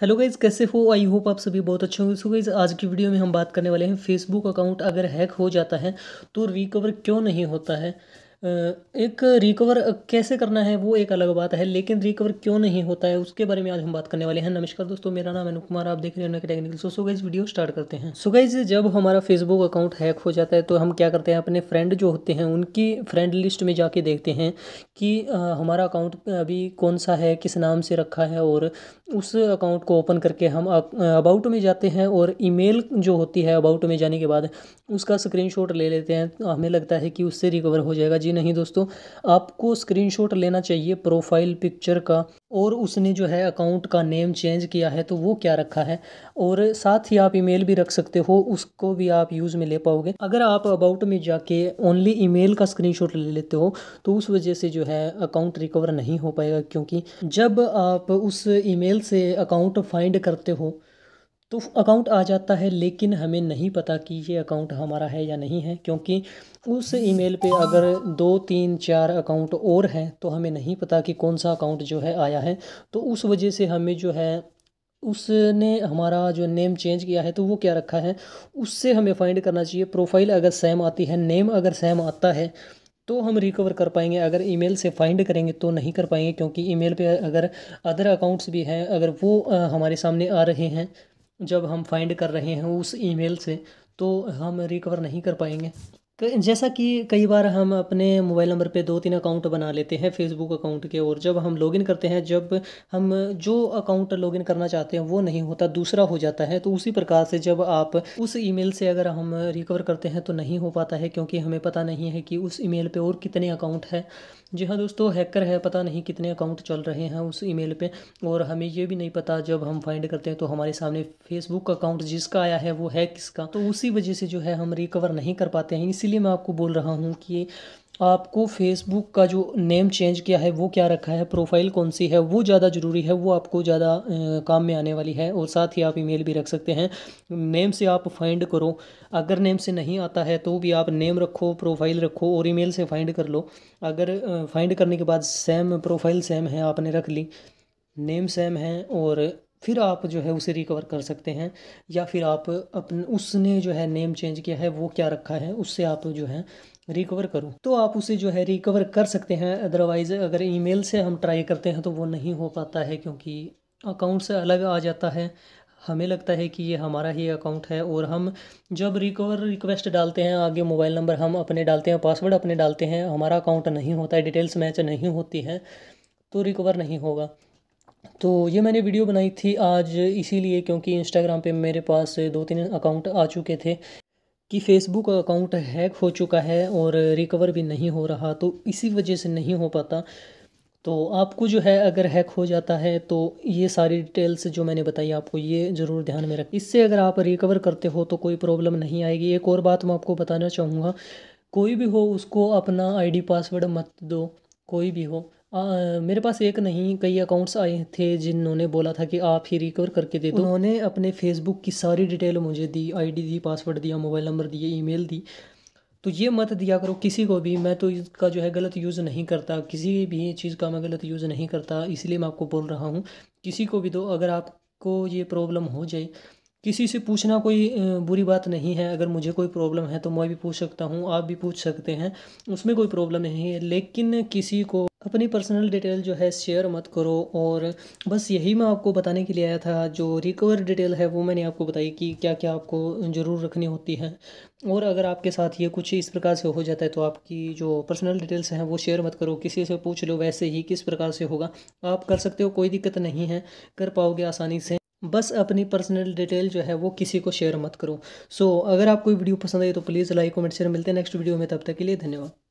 hello guys कैसे हो I hope आप सभी बहुत अच्छे होंगे सो गाइज आज की वीडियो में हम बात करने वाले हैं फेसबुक अकाउंट अगर हैक हो जाता है तो रिकवर क्यों नहीं होता है एक रिकवर कैसे करना है वो एक अलग बात है लेकिन रिकवर क्यों नहीं होता है उसके बारे में आज हम बात करने वाले हैं नमस्कार दोस्तों मेरा नाम अनु कुमार आप देख रहे हैं technical so so guys video start करते हैं सोगाइज़ जब हमारा फेसबुक अकाउंट हैक हो जाता है तो हम क्या करते हैं अपने फ्रेंड जो होते हैं उनकी फ्रेंड लिस्ट में जाके देखते हैं कि हमारा अकाउंट अभी कौन सा है किस नाम से रखा है और उस अकाउंट को ओपन करके हम अबाउट में जाते हैं और ई जो होती है अबाउट में जाने के बाद उसका स्क्रीन ले लेते हैं हमें लगता है कि उससे रिकवर हो जाएगा जी नहीं दोस्तों आपको स्क्रीनशॉट लेना चाहिए प्रोफाइल पिक्चर का और उसने जो है अकाउंट का नेम चेंज किया है तो वो क्या रखा है और साथ ही आप ईमेल भी रख सकते हो उसको भी आप यूज़ में ले पाओगे अगर आप अबाउट में जाके ओनली ईमेल का स्क्रीनशॉट ले लेते हो तो उस वजह से जो है अकाउंट रिकवर नहीं हो पाएगा क्योंकि जब आप उस ईमेल से अकाउंट फाइंड करते हो तो अकाउंट आ जाता है लेकिन हमें नहीं पता कि ये अकाउंट हमारा है या नहीं है क्योंकि उस ईमेल पे अगर दो तीन चार अकाउंट और हैं तो हमें नहीं पता कि कौन सा अकाउंट जो है आया है तो उस वजह से हमें जो है उसने हमारा जो नेम चेंज किया है तो वो क्या रखा है उससे हमें फाइंड करना चाहिए प्रोफाइल अगर सेम आती है नेम अगर सेम आता है तो हम रिकवर कर पाएंगे अगर ईमेल से फाइंड करेंगे तो नहीं कर पाएंगे क्योंकि ईमेल पे अगर अदर अकाउंट्स भी हैं अगर वो हमारे सामने आ रहे हैं जब हम फाइंड कर रहे हैं उस ईमेल से तो हम रिकवर नहीं कर पाएंगे तो जैसा कि कई बार हम अपने मोबाइल नंबर पे दो तीन अकाउंट बना लेते हैं फेसबुक अकाउंट के और जब हम लॉगिन करते हैं जब हम जो अकाउंट लॉगिन करना चाहते हैं वो नहीं होता दूसरा हो जाता है तो उसी प्रकार से जब आप उस ईमेल से अगर हम रिकवर करते हैं तो नहीं हो पाता है क्योंकि हमें पता नहीं है कि उस ईमेल पे और कितने अकाउंट हैं जी हाँ दोस्तों हैकर है पता नहीं कितने अकाउंट चल रहे हैं उस ईमेल पे और हमें ये भी नहीं पता जब हम फाइंड करते हैं तो हमारे सामने फेसबुक अकाउंट जिसका आया है वो है किसका तो उसी वजह से जो है हम रिकवर नहीं कर पाते हैं इसीलिए मैं आपको बोल रहा हूँ कि आपको फेसबुक का जो नेम चेंज किया है वो क्या रखा है प्रोफाइल कौन सी है वो ज़्यादा ज़रूरी है वो आपको ज़्यादा काम में आने वाली है और साथ ही आप ईमेल भी रख सकते हैं नेम से आप फाइंड करो अगर नेम से नहीं आता है तो भी आप नेम रखो प्रोफाइल रखो और ईमेल से फाइंड कर लो अगर फाइंड करने के बाद सेम प्रोफाइल सेम है आपने रख ली नेम सेम है और फिर आप जो है उसे रिकवर कर सकते हैं या फिर आप अपने उसने जो है नेम चेंज किया है वो क्या रखा है उससे आप जो है रिकवर करो तो आप उसे जो है रिकवर कर सकते हैं अदरवाइज़ अगर ईमेल से हम ट्राई करते हैं तो वो नहीं हो पाता है क्योंकि अकाउंट से अलग आ जाता है हमें लगता है कि ये हमारा ही अकाउंट है और हम जब रिकवर रिक्वेस्ट डालते हैं आगे मोबाइल नंबर हम अपने डालते हैं पासवर्ड अपने डालते हैं हमारा अकाउंट नहीं होता है डिटेल्स मैच नहीं होती है तो रिकवर नहीं होगा तो ये मैंने वीडियो बनाई थी आज इसीलिए क्योंकि इंस्टाग्राम पे मेरे पास दो तीन अकाउंट आ चुके थे कि फेसबुक अकाउंट हैक हो चुका है और रिकवर भी नहीं हो रहा तो इसी वजह से नहीं हो पाता तो आपको जो है अगर हैक हो जाता है तो ये सारी डिटेल्स जो मैंने बताई आपको ये ज़रूर ध्यान में रख इससे अगर आप रिकवर करते हो तो कोई प्रॉब्लम नहीं आएगी एक और बात मैं आपको बताना चाहूँगा कोई भी हो उसको अपना आईडी पासवर्ड मत दो कोई भी हो आ, मेरे पास एक नहीं कई अकाउंट्स आए थे जिन्होंने बोला था कि आप ही रिकवर करके दे दो उन्होंने अपने फेसबुक की सारी डिटेल मुझे दी आईडी दी पासवर्ड दिया मोबाइल नंबर दिए ईमेल दी तो ये मत दिया करो किसी को भी मैं तो इसका जो है गलत यूज़ नहीं करता किसी भी चीज़ का मैं गलत यूज़ नहीं करता इसलिए मैं आपको बोल रहा हूँ किसी को भी दो अगर आपको ये प्रॉब्लम हो जाए किसी से पूछना कोई बुरी बात नहीं है अगर मुझे कोई प्रॉब्लम है तो मैं भी पूछ सकता हूँ आप भी पूछ सकते हैं उसमें कोई प्रॉब्लम नहीं है लेकिन किसी को अपनी पर्सनल डिटेल जो है शेयर मत करो और बस यही मैं आपको बताने के लिए आया था जो रिकवर डिटेल है वो मैंने आपको बताई कि क्या क्या आपको ज़रूर रखनी होती है और अगर आपके साथ ये कुछ इस प्रकार से हो जाता है तो आपकी जो पर्सनल डिटेल्स हैं वो शेयर मत करो किसी से पूछ लो वैसे ही किस प्रकार से होगा आप कर सकते हो कोई दिक्कत नहीं है कर पाओगे आसानी से बस अपनी पर्सनल डिटेल जो है वो किसी को शेयर मत करो सो so, अगर आपको वीडियो पसंद आई तो प्लीज़ लाइक कमेंट शेयर मिलते हैं नेक्स्ट वीडियो में तब तक के लिए धन्यवाद